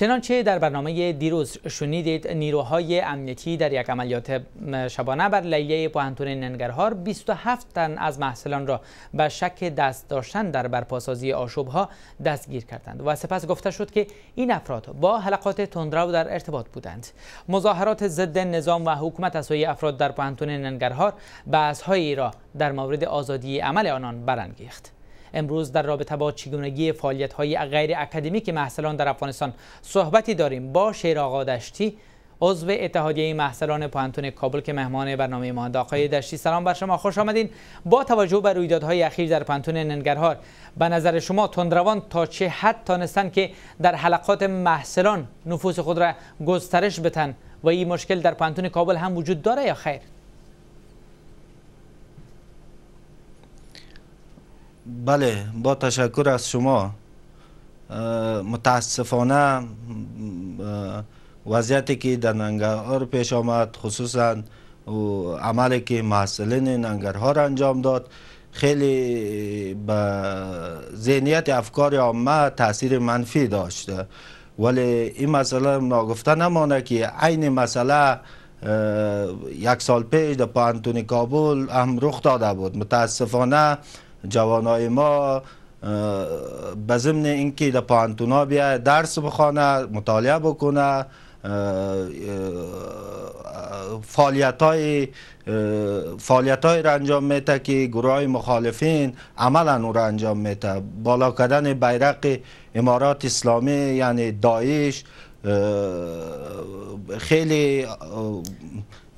چنانچه در برنامه دیروز شنیدید نیروهای امنیتی در یک عملیات شبانه بر لیلیه پوهنتون ننگرهار 27 تن از محصلان را به شک دست داشتن در برپاسازی آشوبها دستگیر کردند و سپس گفته شد که این افراد با حلقات تندرو در ارتباط بودند مظاهرات ضد نظام و حکومت از افراد در پوهنتون ننگرهار بحثهایی را در مورد آزادی عمل آنان برانگیخت امروز در رابطه با چگونگی فعالیت های غیر اکادمیک محصلان در افغانستان صحبتی داریم با شیر آقا دشتی عضو اتحادیه محصلان پانتون کابل که مهمان برنامه ما آقای دشتی سلام بر شما خوش آمدین با توجه به رویدادهای اخیر در پانتون ننگرهار به نظر شما تندروان تا چه حد تانستن که در حلقات محصلان نفوس خود را گسترش بتن و این مشکل در پانتون کابل هم وجود داره یا خیر بله با تشکر از شما متاسفانه وضعیتی که در ننگرهار پیش آمد خصوصا عملی که محصلین ننگرهار انجام داد خیلی به ذهنیت افکار عامه تاثیر منفی داشت ولی این مسئله ناگفته نمانه که عین مسئله یک سال پیش در پانتونی کابل هم رخ داده بود متاسفانه جوانای ما به ضمن اینکه در پانتونا درس بخونه مطالعه بکنه فعالیت های فعالیت های را انجام میته که گروه های مخالفین عملا او را انجام میته بالا کردن بیرق امارات اسلامی یعنی داعش خیلی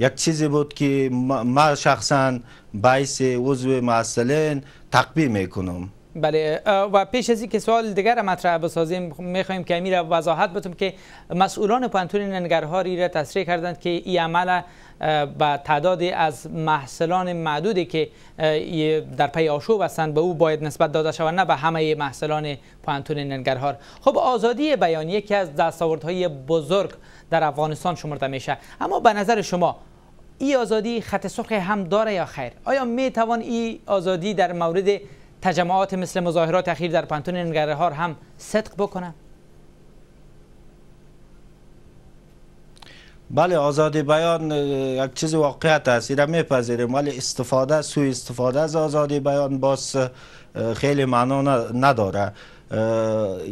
یک چیزی بود که ما شخصا باعث عضو معسلین تقبیه میکنم بله و پیش از اینکه سوال دیگر را مطرح بسازیم خب میخوایم که امیر وضاحت بتم که مسئولان پانتون ننگرهاری را تصریح کردند که این عمل و تعداد از محصلان معدودی که در پی آشوب هستند به او باید نسبت داده شود نه به همه محصلان پانتون ننگرهار خب آزادی بیان یکی از دستاوردهای بزرگ در افغانستان شمرده میشه اما به نظر شما ای آزادی خط سرخ هم داره یا خیر آیا می توان ای آزادی در مورد تجمعات مثل مظاهرات اخیر در پانتون ننگرهار هم صدق بکنه بله آزادی بیان یک چیز واقعیت است می میپذیریم ولی استفاده سوء استفاده از آزادی بیان باز خیلی معنا نداره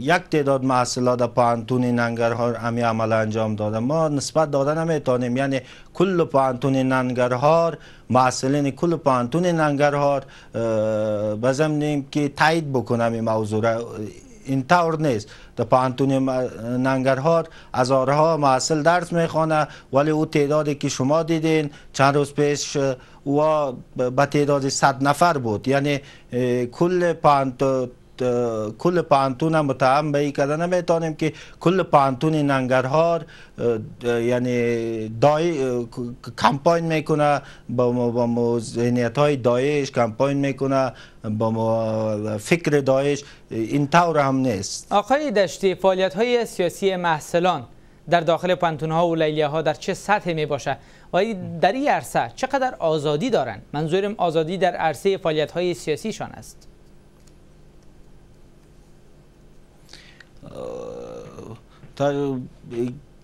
یک تعداد محصولات در پانتون ننگرهار همی عمل انجام داده ما نسبت داده نمیتانیم یعنی کل پانتون ننگرهار معسلین کل پانتون ننگرهار به که تایید بکنم این موضوع این طور نیست در پانتون ننگرهار هزارها معسل درس میخوانه ولی او تعدادی که شما دیدین چند روز پیش او به تعداد 100 نفر بود یعنی کل پانتون کل پانتون هم متهم به این کده نمیتانیم که کل پانتون ننگرهار یعنی دای کمپاین میکنه با با ذهنیت های دایش کمپاین میکنه با فکر دایش این طور هم نیست آقای دشتی فعالیت های سیاسی محصلان در داخل پانتون ها و لیلیه ها در چه سطح می باشه و در این عرصه چقدر آزادی دارن منظورم آزادی در عرصه فعالیت های سیاسی شان است تا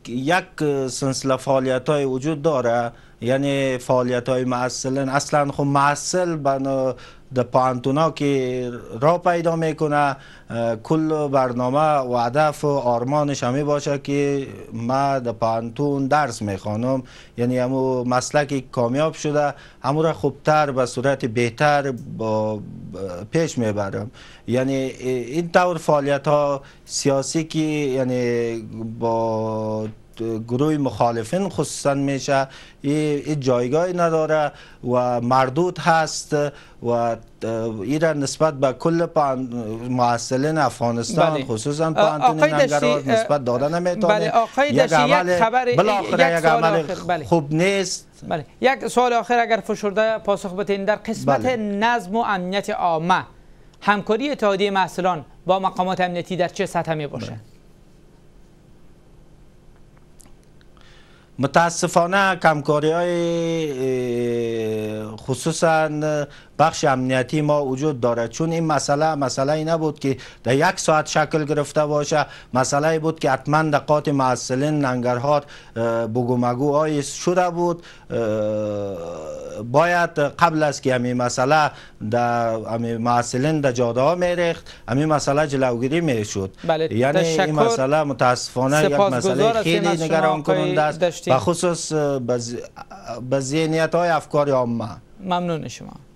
یک سلسله فعالیت های وجود داره یعنی فعالیت های معسلن اصلا خب معسل بنا در پانتونا که را پیدا میکنه کل برنامه و هدف و آرمانش همی باشه که ما در پانتون درس میخوانم یعنی همو که کامیاب شده همو را خوبتر به صورت بهتر با پیش میبرم یعنی این طور فعالیت ها سیاسی که یعنی با گروه مخالفین خصوصا میشه این جایگاهی نداره و مردود هست و این نسبت به کل معسلین افغانستان بلی. خصوصا پانتون ننگرار نسبت داده نمیتونه بله آقای یک خبر یک بله. خوب نیست بلی. یک سوال آخر اگر فشرده پاسخ بتین در قسمت بله. نظم و امنیت عامه همکاری اتحادیه محصولان با مقامات امنیتی در چه سطح می باشه؟ بله. متاسفانه کمکاری های خصوصا بخش امنیتی ما وجود دارد چون این مسئله مسئله ای نبود که در یک ساعت شکل گرفته باشه مسئله ای بود که حتما دقات معسلین ننگرهار بگو آیست شده بود باید قبل از که امی مسئله در معسلین در جاده ها میریخت همین مسئله جلوگیری میشد بله یعنی این مسئله متاسفانه یک مسئله خیلی نگران کننده است به خصوص به ذهنیت های افکار عامه ممنون شما